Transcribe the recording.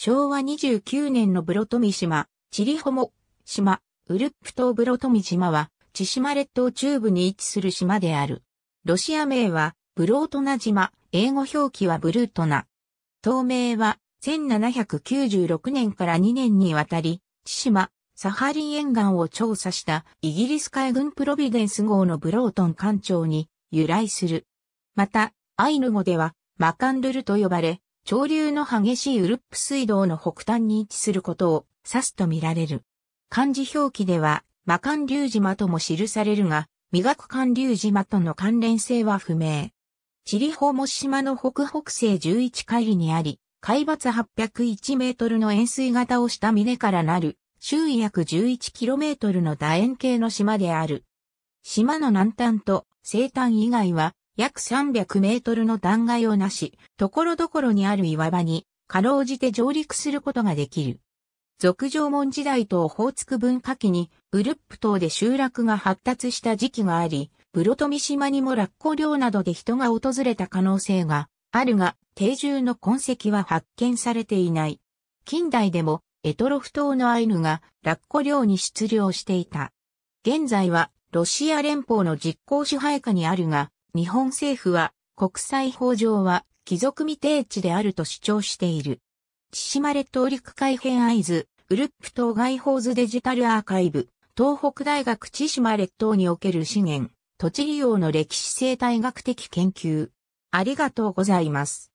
昭和29年のブロトミ島、チリホモ島、ウルップ島ブロトミ島は、千島列島中部に位置する島である。ロシア名は、ブロートナ島、英語表記はブルートナ。島名は、1796年から2年にわたり、千島、サハリン沿岸を調査したイギリス海軍プロビデンス号のブロートン艦長に由来する。また、アイヌ語では、マカンルルと呼ばれ、潮流の激しいウルップ水道の北端に位置することを指すと見られる。漢字表記では、魔漢竜島とも記されるが、磨く漢流島との関連性は不明。チリホモ島の北北西11海里にあり、海抜801メートルの円錐型をした峰からなる、周囲約1 1キロメートルの楕円形の島である。島の南端と西端以外は約300メートルの断崖をなし、ところどころにある岩場に、かろうじて上陸することができる。俗縄文時代とオホーツク文化期に、ウルップ島で集落が発達した時期があり、ブロトミ島にもラッコ漁などで人が訪れた可能性があるが、定住の痕跡は発見されていない。近代でも、エトロフ島のアイヌがラッコ漁に出漁していた。現在は、ロシア連邦の実行支配下にあるが、日本政府は国際法上は貴族未定地であると主張している。千島列島陸海編合図、ウルップ島外法図デジタルアーカイブ、東北大学千島列島における資源、土地利用の歴史生態学的研究。ありがとうございます。